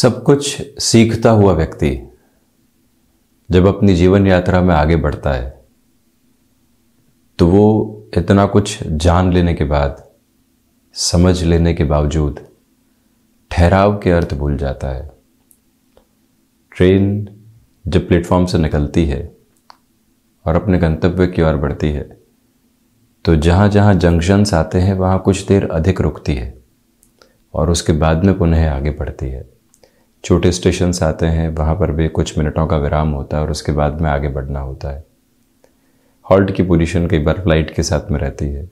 सब कुछ सीखता हुआ व्यक्ति जब अपनी जीवन यात्रा में आगे बढ़ता है तो वो इतना कुछ जान लेने के बाद समझ लेने के बावजूद ठहराव के अर्थ भूल जाता है ट्रेन जब प्लेटफॉर्म से निकलती है और अपने गंतव्य की ओर बढ़ती है तो जहाँ जहाँ जंक्शंस आते हैं वहाँ कुछ देर अधिक रुकती है और उसके बाद में पुनः आगे बढ़ती है छोटे स्टेशन्स आते हैं वहाँ पर भी कुछ मिनटों का विराम होता है और उसके बाद में आगे बढ़ना होता है हॉल्ट की पोजीशन कई बार फ्लाइट के साथ में रहती है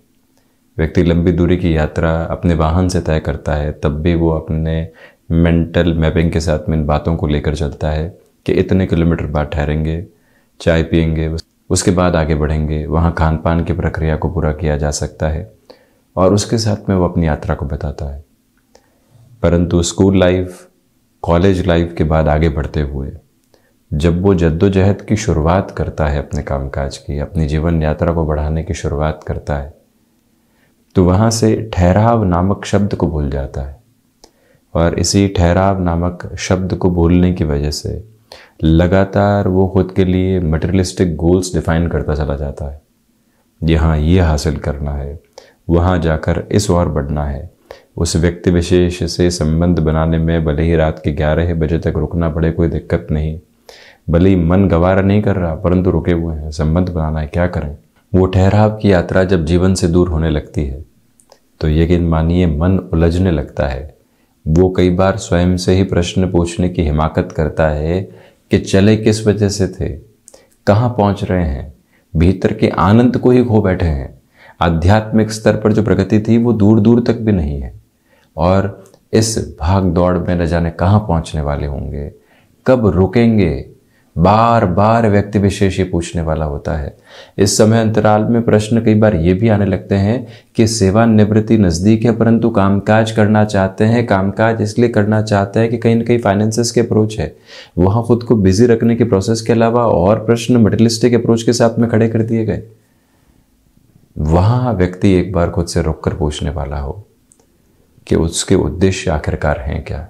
व्यक्ति लंबी दूरी की यात्रा अपने वाहन से तय करता है तब भी वो अपने मेंटल मैपिंग के साथ में इन बातों को लेकर चलता है कि इतने किलोमीटर बाद ठहरेंगे चाय पियेंगे उसके बाद आगे बढ़ेंगे वहाँ खान पान की प्रक्रिया को पूरा किया जा सकता है और उसके साथ में वो अपनी यात्रा को बताता है परंतु स्कूल लाइफ कॉलेज लाइफ के बाद आगे बढ़ते हुए जब वो जद्दोजहद की शुरुआत करता है अपने कामकाज की अपनी जीवन यात्रा को बढ़ाने की शुरुआत करता है तो वहाँ से ठहराव नामक शब्द को भूल जाता है और इसी ठहराव नामक शब्द को भूलने की वजह से लगातार वो खुद के लिए मटेरियलिस्टिक गोल्स डिफाइन करता चला जाता है यहाँ ये हासिल करना है वहाँ जाकर इस और बढ़ना है उस व्यक्ति विशेष से संबंध बनाने में भले ही रात के ग्यारह बजे तक रुकना पड़े कोई दिक्कत नहीं भले ही मन गवारा नहीं कर रहा परंतु रुके हुए हैं संबंध बनाना है क्या करें वो ठहराव की यात्रा जब जीवन से दूर होने लगती है तो यकीन मानिए मन उलझने लगता है वो कई बार स्वयं से ही प्रश्न पूछने की हिमाकत करता है कि चले किस वजह से थे कहाँ पहुँच रहे हैं भीतर के आनंद को ही खो बैठे हैं आध्यात्मिक स्तर पर जो प्रगति थी वो दूर दूर तक भी नहीं है और इस भाग दौड़ में न जाने कहाँ पहुँचने वाले होंगे कब रुकेंगे बार बार व्यक्ति विशेष ये पूछने वाला होता है इस समय अंतराल में प्रश्न कई बार ये भी आने लगते हैं कि सेवानिवृत्ति नज़दीक है परंतु कामकाज करना चाहते हैं कामकाज इसलिए करना चाहते हैं कि कहीं ना कहीं फाइनेंस के अप्रोच है वहाँ खुद को बिजी रखने के प्रोसेस के अलावा और प्रश्न मेटलिस्टिक अप्रोच के साथ में खड़े कर दिए गए वहाँ व्यक्ति एक बार खुद से रुक कर पूछने वाला हो कि उसके उद्देश्य आखिरकार हैं क्या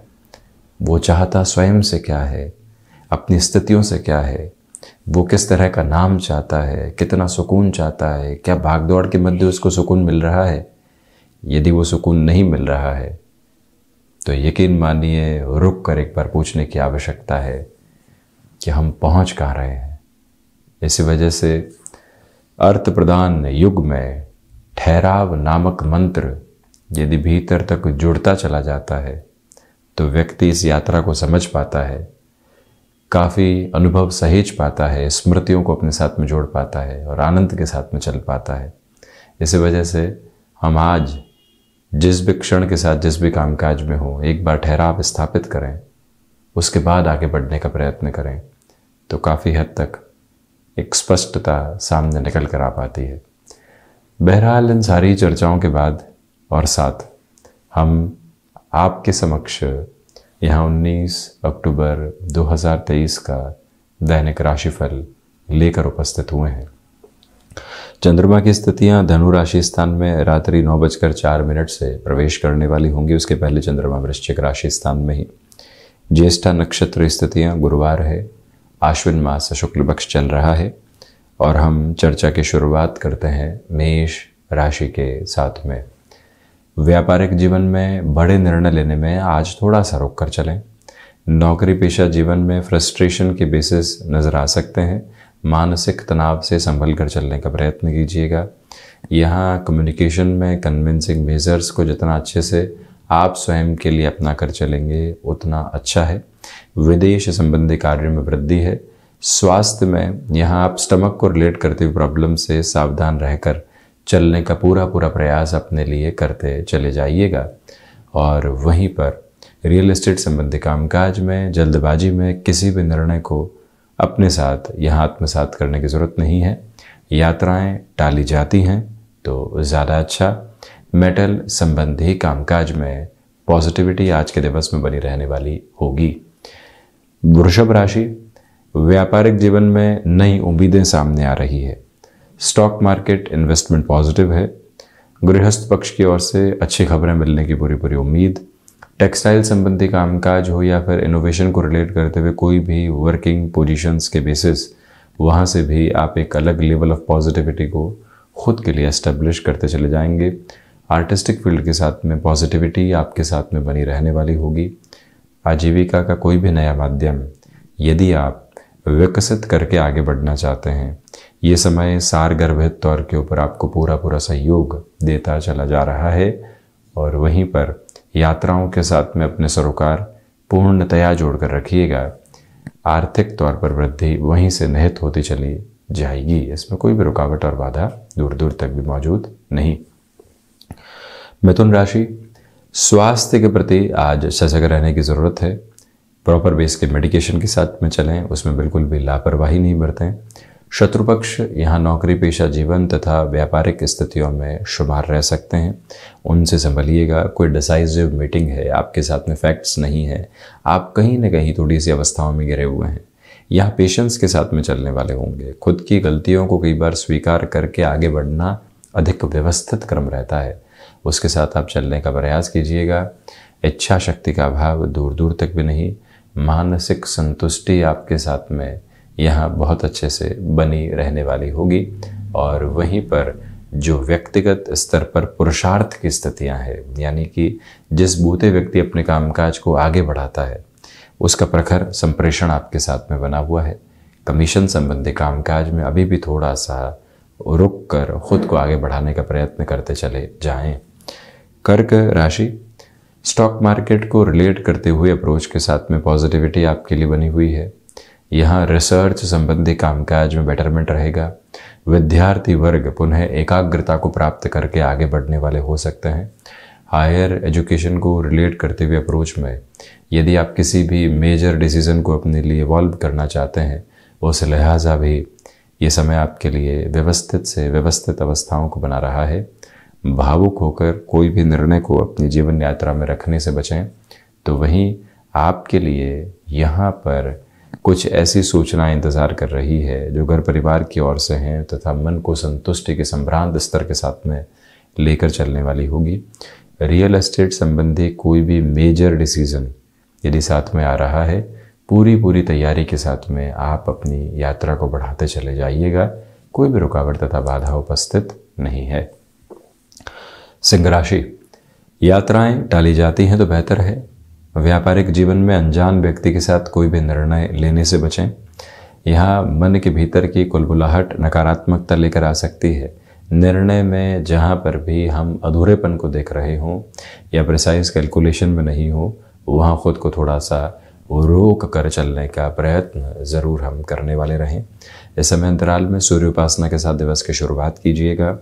वो चाहता स्वयं से क्या है अपनी स्थितियों से क्या है वो किस तरह का नाम चाहता है कितना सुकून चाहता है क्या भागदौड़ के मध्य उसको सुकून मिल रहा है यदि वो सुकून नहीं मिल रहा है तो यकीन मानिए रुक कर एक बार पूछने की आवश्यकता है कि हम पहुंच कहाँ रहे हैं इसी वजह से अर्थ प्रदान युग में ठहराव नामक मंत्र यदि भीतर तक जुड़ता चला जाता है तो व्यक्ति इस यात्रा को समझ पाता है काफ़ी अनुभव सहेज पाता है स्मृतियों को अपने साथ में जोड़ पाता है और आनंद के साथ में चल पाता है इसी वजह से हम आज जिस भी क्षण के साथ जिस भी कामकाज में हो एक बार ठहराव स्थापित करें उसके बाद आगे बढ़ने का प्रयत्न करें तो काफ़ी हद तक एक स्पष्टता सामने निकल कर आ पाती है बहरहाल इन सारी चर्चाओं के बाद और साथ हम आपके समक्ष यहाँ 19 अक्टूबर 2023 का दैनिक राशिफल लेकर उपस्थित हुए हैं चंद्रमा की स्थितियां धनु राशि स्थान में रात्रि नौ बजकर चार मिनट से प्रवेश करने वाली होंगी उसके पहले चंद्रमा वृश्चिक राशि स्थान में ही ज्येष्ठा नक्षत्र स्थितियां गुरुवार है आश्विन मास शुक्ल पक्ष चल रहा है और हम चर्चा की शुरुआत करते हैं मेष राशि के साथ में व्यापारिक जीवन में बड़े निर्णय लेने में आज थोड़ा सा रोक कर चलें नौकरी पेशा जीवन में फ्रस्ट्रेशन के बेसिस नज़र आ सकते हैं मानसिक तनाव से संभल कर चलने का प्रयत्न कीजिएगा यहाँ कम्युनिकेशन में कन्विंसिंग मेजर्स को जितना अच्छे से आप स्वयं के लिए अपना कर चलेंगे उतना अच्छा है विदेश संबंधी कार्य में वृद्धि है स्वास्थ्य में यहाँ आप स्टमक को रिलेट करते हुए प्रॉब्लम से सावधान रहकर चलने का पूरा पूरा प्रयास अपने लिए करते चले जाइएगा और वहीं पर रियल एस्टेट संबंधी कामकाज में जल्दबाजी में किसी भी निर्णय को अपने साथ यहाँ आत्मसात करने की ज़रूरत नहीं है यात्राएं टाली जाती हैं तो ज़्यादा अच्छा मेटल संबंधी कामकाज में पॉजिटिविटी आज के दिवस में बनी रहने वाली होगी वृषभ राशि व्यापारिक जीवन में नई उम्मीदें सामने आ रही है स्टॉक मार्केट इन्वेस्टमेंट पॉजिटिव है गृहस्थ पक्ष की ओर से अच्छी खबरें मिलने की पूरी पूरी उम्मीद टेक्सटाइल संबंधी कामकाज हो या फिर इनोवेशन को रिलेट करते हुए कोई भी वर्किंग पोजीशंस के बेसिस वहाँ से भी आप एक अलग लेवल ऑफ पॉजिटिविटी को खुद के लिए एस्टेब्लिश करते चले जाएंगे आर्टिस्टिक फील्ड के साथ में पॉजिटिविटी आपके साथ में बनी रहने वाली होगी आजीविका का कोई भी नया माध्यम यदि आप विकसित करके आगे बढ़ना चाहते हैं ये समय सार गर्भित तौर के ऊपर आपको पूरा पूरा सहयोग देता चला जा रहा है और वहीं पर यात्राओं के साथ में अपने सरोकार पूर्णतया जोड़कर रखिएगा आर्थिक तौर पर वृद्धि वहीं से निहित होती चली जाएगी इसमें कोई भी रुकावट और बाधा दूर दूर तक भी मौजूद नहीं मिथुन राशि स्वास्थ्य के प्रति आज सजग रहने की ज़रूरत है प्रॉपर बेस के मेडिकेशन के साथ में चलें उसमें बिल्कुल भी लापरवाही नहीं बरतें शत्रुपक्ष यहाँ नौकरी पेशा जीवन तथा व्यापारिक स्थितियों में शुमार रह सकते हैं उनसे संभलिएगा कोई डिसाइजिव मीटिंग है आपके साथ में फैक्ट्स नहीं है आप कहीं ना कहीं थोड़ी सी अवस्थाओं में गिरे हुए हैं यह पेशेंस के साथ में चलने वाले होंगे खुद की गलतियों को कई बार स्वीकार करके आगे बढ़ना अधिक व्यवस्थित क्रम रहता है उसके साथ आप चलने का प्रयास कीजिएगा इच्छा शक्ति का अभाव दूर दूर तक भी नहीं मानसिक संतुष्टि आपके साथ में यहाँ बहुत अच्छे से बनी रहने वाली होगी और वहीं पर जो व्यक्तिगत स्तर पर पुरुषार्थ की स्थितियाँ हैं यानी कि जिस बूते व्यक्ति अपने कामकाज को आगे बढ़ाता है उसका प्रखर संप्रेषण आपके साथ में बना हुआ है कमीशन संबंधी कामकाज में अभी भी थोड़ा सा रुक कर खुद को आगे बढ़ाने का प्रयत्न करते चले जाएं। कर्क राशि स्टॉक मार्केट को रिलेट करते हुए अप्रोच के साथ में पॉजिटिविटी आपके लिए बनी हुई है यहाँ रिसर्च संबंधी कामकाज में बेटरमेंट रहेगा विद्यार्थी वर्ग पुनः एकाग्रता को प्राप्त करके आगे बढ़ने वाले हो सकते हैं हायर एजुकेशन को रिलेट करते हुए अप्रोच में यदि आप किसी भी मेजर डिसीज़न को अपने लिए इवॉल्व करना चाहते हैं उस लिहाजा भी ये समय आपके लिए व्यवस्थित से व्यवस्थित अवस्थाओं को बना रहा है भावुक होकर कोई भी निर्णय को अपनी जीवन यात्रा में रखने से बचें तो वहीं आपके लिए यहाँ पर कुछ ऐसी सूचना इंतजार कर रही है जो घर परिवार की ओर से हैं तथा मन को संतुष्टि के संभ्रांत स्तर के साथ में लेकर चलने वाली होगी रियल एस्टेट संबंधी कोई भी मेजर डिसीजन यदि साथ में आ रहा है पूरी पूरी तैयारी के साथ में आप अपनी यात्रा को बढ़ाते चले जाइएगा कोई भी रुकावट तथा बाधा उपस्थित नहीं है सिंह राशि यात्राएं टाली जाती हैं तो बेहतर है व्यापारिक जीवन में अनजान व्यक्ति के साथ कोई भी निर्णय लेने से बचें यहाँ मन के भीतर की कुलबुलाहट नकारात्मकता लेकर आ सकती है निर्णय में जहाँ पर भी हम अधूरेपन को देख रहे हों या प्रिसाइज कैलकुलेशन में नहीं हो वहाँ ख़ुद को थोड़ा सा रोक कर चलने का प्रयत्न ज़रूर हम करने वाले रहें इस समय अंतराल में सूर्य उपासना के साथ दिवस की शुरुआत कीजिएगा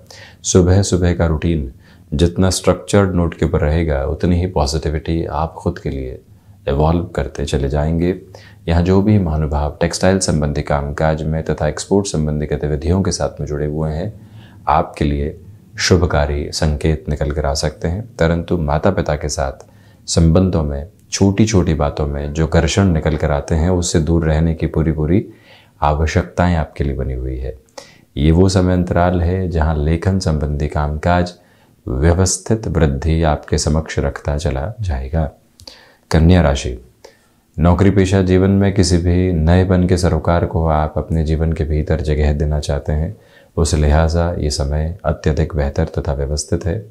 सुबह सुबह का रूटीन जितना स्ट्रक्चर्ड नोट के ऊपर रहेगा उतनी ही पॉजिटिविटी आप खुद के लिए एवॉल्व करते चले जाएंगे यहाँ जो भी महानुभाव टेक्सटाइल संबंधी कामकाज में तथा एक्सपोर्ट संबंधी गतिविधियों के साथ में जुड़े हुए हैं आपके लिए शुभकारी संकेत निकल कर आ सकते हैं परंतु माता पिता के साथ संबंधों में छोटी छोटी बातों में जो घर्षण निकल कर आते हैं उससे दूर रहने की पूरी पूरी आवश्यकताएं आपके लिए बनी हुई है ये वो समय अंतराल है जहाँ लेखन संबंधी कामकाज व्यवस्थित वृद्धि आपके समक्ष रखता चला जाएगा कन्या राशि नौकरी पेशा जीवन में किसी भी नएपन के सरोकार को आप अपने जीवन के भीतर जगह देना चाहते हैं उस लिहाजा ये समय अत्यधिक बेहतर तथा व्यवस्थित है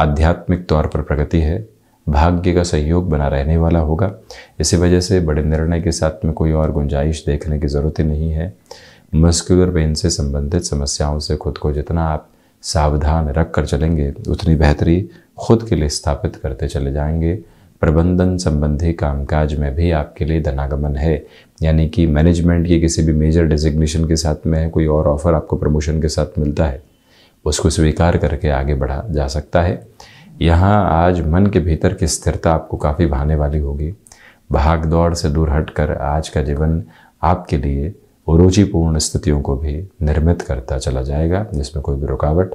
आध्यात्मिक तौर पर प्रगति है भाग्य का सहयोग बना रहने वाला होगा इसी वजह से बड़े निर्णय के साथ में कोई और गुंजाइश देखने की ज़रूरत ही नहीं है मस्कुलर पेन से संबंधित समस्याओं से खुद को जितना आप सावधान रख कर चलेंगे उतनी बेहतरी खुद के लिए स्थापित करते चले जाएंगे प्रबंधन संबंधी कामकाज में भी आपके लिए धनागमन है यानी कि मैनेजमेंट के किसी भी मेजर डेजिग्नेशन के साथ में कोई और ऑफर आपको प्रमोशन के साथ मिलता है उसको स्वीकार करके आगे बढ़ा जा सकता है यहाँ आज मन के भीतर की स्थिरता आपको काफ़ी भाने वाली होगी भाग दौड़ से दूर हटकर आज का जीवन आपके लिए रुचिपूर्ण स्थितियों को भी निर्मित करता चला जाएगा जिसमें कोई भी रुकावट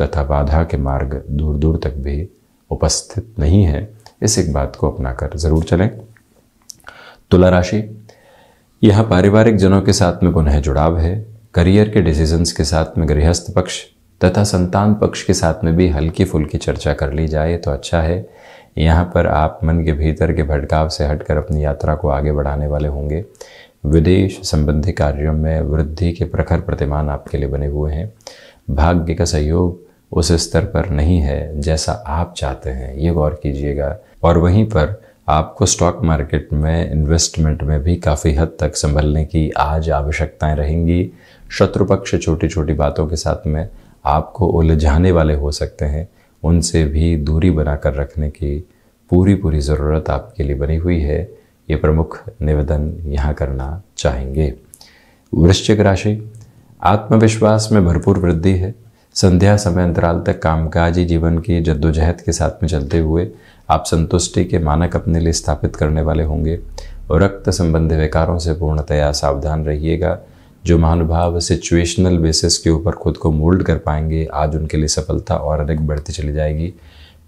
तथा बाधा के मार्ग दूर दूर तक भी उपस्थित नहीं है इस एक बात को अपनाकर जरूर चलें तुला राशि यहाँ पारिवारिक जनों के साथ में पुनः जुड़ाव है करियर के डिसीजंस के साथ में गृहस्थ पक्ष तथा संतान पक्ष के साथ में भी हल्की फुल्की चर्चा कर ली जाए तो अच्छा है यहाँ पर आप मन के भीतर के भटकाव से हटकर अपनी यात्रा को आगे बढ़ाने वाले होंगे विदेश संबंधी कार्यों में वृद्धि के प्रखर प्रतिमान आपके लिए बने हुए हैं भाग्य का सहयोग उस स्तर पर नहीं है जैसा आप चाहते हैं ये गौर कीजिएगा और वहीं पर आपको स्टॉक मार्केट में इन्वेस्टमेंट में भी काफ़ी हद तक संभलने की आज आवश्यकताएं रहेंगी शत्रु पक्ष छोटी छोटी बातों के साथ में आपको उलझाने वाले हो सकते हैं उनसे भी दूरी बनाकर रखने की पूरी पूरी ज़रूरत आपके लिए बनी हुई है ये प्रमुख निवेदन यहाँ करना चाहेंगे वृश्चिक राशि आत्मविश्वास में भरपूर वृद्धि है संध्या समय अंतराल तक कामकाजी जीवन की जद्दोजहद के साथ में चलते हुए आप संतुष्टि के मानक अपने लिए स्थापित करने वाले होंगे और रक्त संबंधी विकारों से पूर्णतया सावधान रहिएगा जो महानुभाव सिचुएशनल बेसिस के ऊपर खुद को मोल्ड कर पाएंगे आज उनके लिए सफलता और अधिक बढ़ती चली जाएगी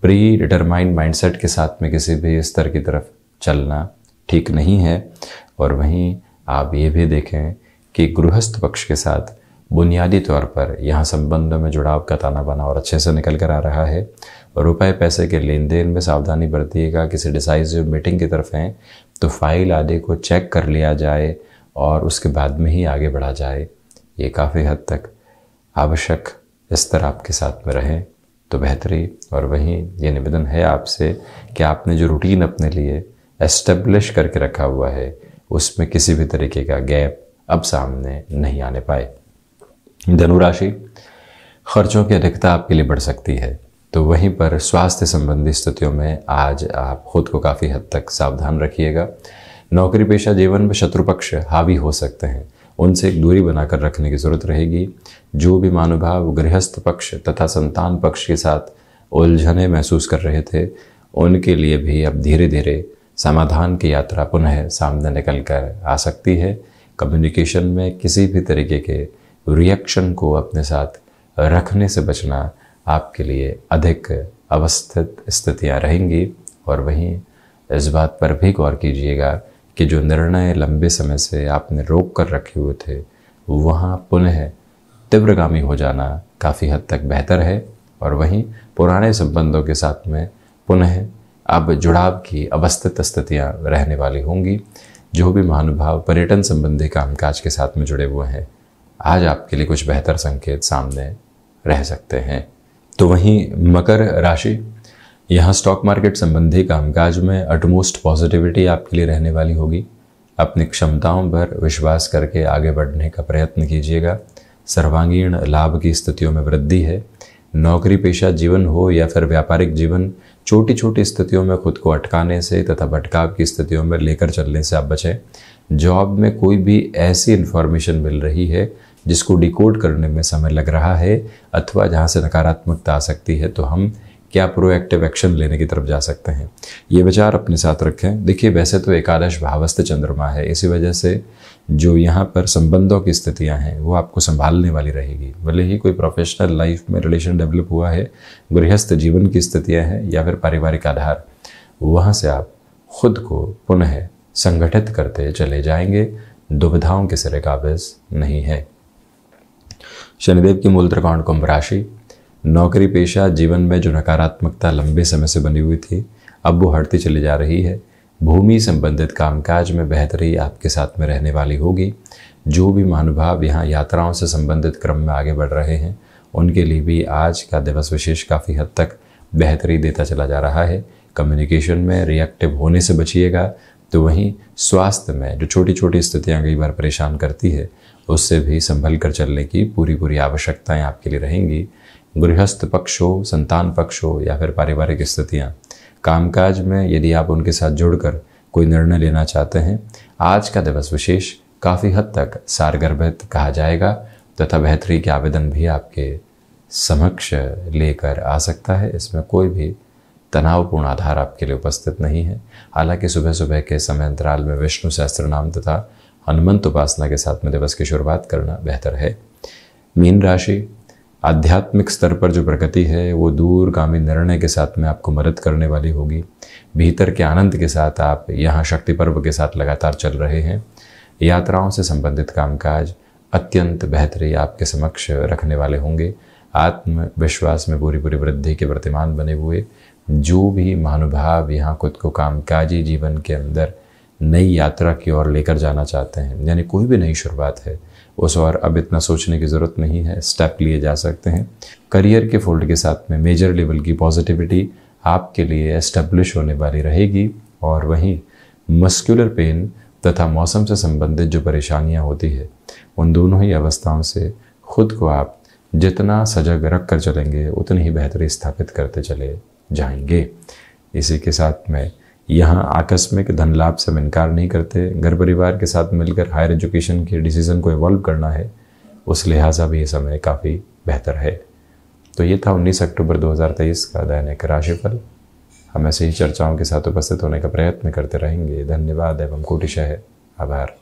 प्री डिटरमाइंड माइंडसेट के साथ में किसी भी स्तर की तरफ चलना ठीक नहीं है और वहीं आप ये भी देखें कि गृहस्थ पक्ष के साथ बुनियादी तौर पर यहाँ संबंधों में जुड़ाव का ताना बाना और अच्छे से निकल कर आ रहा है और रुपए पैसे के लेन देन में सावधानी बरतिएगा किसी डिसाइजिव मीटिंग की तरफ हैं तो फाइल आदि को चेक कर लिया जाए और उसके बाद में ही आगे बढ़ा जाए ये काफ़ी हद तक आवश्यक स्तर आपके साथ में रहें तो बेहतरी और वहीं ये निवेदन है आपसे कि आपने जो रूटीन अपने लिए एस्टेब्लिश करके रखा हुआ है उसमें किसी भी तरीके का गैप अब सामने नहीं आने पाए धनुराशि खर्चों की अधिकता आपके लिए बढ़ सकती है तो वहीं पर स्वास्थ्य संबंधी स्थितियों में आज आप खुद को काफ़ी हद तक सावधान रखिएगा नौकरी पेशा जीवन में शत्रु पक्ष हावी हो सकते हैं उनसे एक दूरी बनाकर रखने की ज़रूरत रहेगी जो भी मानुभाव गृहस्थ पक्ष तथा संतान पक्ष के साथ उलझने महसूस कर रहे थे उनके लिए भी अब धीरे धीरे समाधान की यात्रा पुनः सामने निकल कर आ सकती है कम्युनिकेशन में किसी भी तरीके के रिएक्शन को अपने साथ रखने से बचना आपके लिए अधिक अवस्थित स्थितियां रहेंगी और वहीं इस बात पर भी गौर कीजिएगा कि जो निर्णय लंबे समय से आपने रोक कर रखे हुए थे वहाँ पुनः तीव्रगामी हो जाना काफ़ी हद तक बेहतर है और वहीं पुराने संबंधों के साथ में पुनः अब जुड़ाव की अवस्थित स्थितियाँ रहने वाली होंगी जो भी महानुभाव पर्यटन संबंधी कामकाज के साथ में जुड़े हुए हैं आज आपके लिए कुछ बेहतर संकेत सामने रह सकते हैं तो वहीं मकर राशि यहाँ स्टॉक मार्केट संबंधी कामकाज में अटमोस्ट पॉजिटिविटी आपके लिए रहने वाली होगी अपनी क्षमताओं पर विश्वास करके आगे बढ़ने का प्रयत्न कीजिएगा सर्वांगीण लाभ की स्थितियों में वृद्धि है नौकरी पेशा जीवन हो या फिर व्यापारिक जीवन छोटी छोटी स्थितियों में खुद को अटकाने से तथा भटकाव की स्थितियों में लेकर चलने से आप बचें जॉब में कोई भी ऐसी इन्फॉर्मेशन मिल रही है जिसको डिकोड करने में समय लग रहा है अथवा जहाँ से नकारात्मकता आ सकती है तो हम क्या प्रोएक्टिव एक्शन लेने की तरफ जा सकते हैं ये विचार अपने साथ रखें देखिए वैसे तो एकादश भावस्थ चंद्रमा है इसी वजह से जो यहाँ पर संबंधों की स्थितियाँ हैं वो आपको संभालने वाली रहेगी भले ही कोई प्रोफेशनल लाइफ में रिलेशन डेवलप हुआ है गृहस्थ जीवन की स्थितियाँ हैं या फिर पारिवारिक आधार वहाँ से आप खुद को पुनः संगठित करते चले जाएंगे दुविधाओं के सिरे काबिज नहीं है शनिदेव की मूल त्रिकोण कुंभ राशि नौकरी पेशा जीवन में जो नकारात्मकता लंबे समय से बनी हुई थी अब वो हटती चली जा रही है भूमि संबंधित कामकाज में बेहतरी आपके साथ में रहने वाली होगी जो भी महानुभाव यहाँ यात्राओं से संबंधित क्रम में आगे बढ़ रहे हैं उनके लिए भी आज का दिवस विशेष काफ़ी हद तक बेहतरी देता चला जा रहा है कम्युनिकेशन में रिएक्टिव होने से बचिएगा तो वहीं स्वास्थ्य में जो छोटी छोटी स्थितियाँ कई बार परेशान करती है उससे भी संभल कर चलने की पूरी पूरी आवश्यकताएँ आपके लिए रहेंगी गृहस्थ पक्ष हो संतान पक्ष हो या फिर पारिवारिक स्थितियाँ कामकाज में यदि आप उनके साथ जुड़कर कोई निर्णय लेना चाहते हैं आज का दिवस विशेष काफ़ी हद तक सारगर्भित कहा जाएगा तथा बेहतरी के आवेदन भी आपके समक्ष लेकर आ सकता है इसमें कोई भी तनावपूर्ण आधार आपके लिए उपस्थित नहीं है हालांकि सुबह सुबह के समय अंतराल में विष्णु सहस्त्र नाम तथा हनुमंत उपासना के साथ में दिवस की शुरुआत करना बेहतर है मीन राशि आध्यात्मिक स्तर पर जो प्रगति है वो दूरगामी निर्णय के साथ में आपको मदद करने वाली होगी भीतर के आनंद के साथ आप यहाँ शक्ति पर्व के साथ लगातार चल रहे हैं यात्राओं से संबंधित कामकाज अत्यंत बेहतरी आपके समक्ष रखने वाले होंगे आत्मविश्वास में पूरी पूरी वृद्धि के वर्तमान बने हुए जो भी महानुभाव यहाँ खुद को कामकाजी जीवन के अंदर नई यात्रा की ओर लेकर जाना चाहते हैं यानी कोई भी नई शुरुआत है उस और अब इतना सोचने की ज़रूरत नहीं है स्टेप लिए जा सकते हैं करियर के फोल्ड के साथ में मेजर लेवल की पॉजिटिविटी आपके लिए एस्टेब्लिश होने वाली रहेगी और वहीं मस्कुलर पेन तथा मौसम से संबंधित जो परेशानियां होती है उन दोनों ही अवस्थाओं से खुद को आप जितना सजग रख कर चलेंगे उतनी ही बेहतरी स्थापित करते चले जाएंगे इसी के साथ में यहाँ आकस्मिक धन लाभ से हम इनकार नहीं करते घर परिवार के साथ मिलकर हायर एजुकेशन के डिसीज़न को इवॉल्व करना है उस लिहाजा भी ये समय काफ़ी बेहतर है तो ये था 19 अक्टूबर 2023 का दैनिक राशिफल हम ऐसे ही चर्चाओं के साथ उपस्थित होने का प्रयत्न करते रहेंगे धन्यवाद एवं कोटिशह आभार